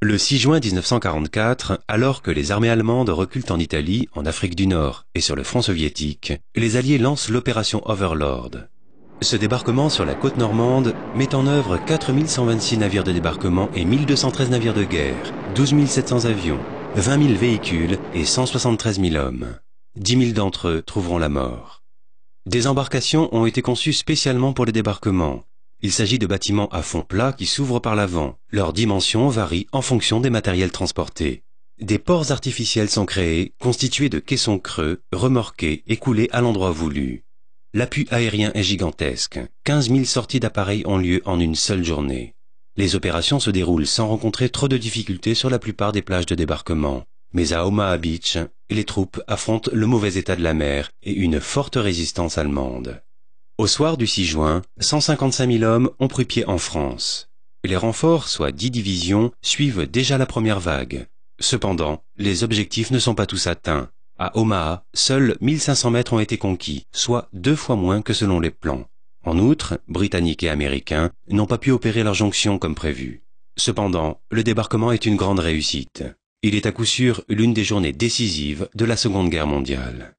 Le 6 juin 1944, alors que les armées allemandes reculent en Italie, en Afrique du Nord et sur le front soviétique, les Alliés lancent l'opération Overlord. Ce débarquement sur la côte normande met en œuvre 4126 navires de débarquement et 1213 navires de guerre, 12 700 avions, 20 000 véhicules et 173 000 hommes. 10 000 d'entre eux trouveront la mort. Des embarcations ont été conçues spécialement pour le débarquement, il s'agit de bâtiments à fond plat qui s'ouvrent par l'avant. Leurs dimensions varient en fonction des matériels transportés. Des ports artificiels sont créés, constitués de caissons creux, remorqués et coulés à l'endroit voulu. L'appui aérien est gigantesque. 15 000 sorties d'appareils ont lieu en une seule journée. Les opérations se déroulent sans rencontrer trop de difficultés sur la plupart des plages de débarquement. Mais à Omaha Beach, les troupes affrontent le mauvais état de la mer et une forte résistance allemande. Au soir du 6 juin, 155 000 hommes ont pris pied en France. Les renforts, soit 10 divisions, suivent déjà la première vague. Cependant, les objectifs ne sont pas tous atteints. À Omaha, seuls 1500 mètres ont été conquis, soit deux fois moins que selon les plans. En outre, Britanniques et Américains n'ont pas pu opérer leur jonction comme prévu. Cependant, le débarquement est une grande réussite. Il est à coup sûr l'une des journées décisives de la Seconde Guerre mondiale.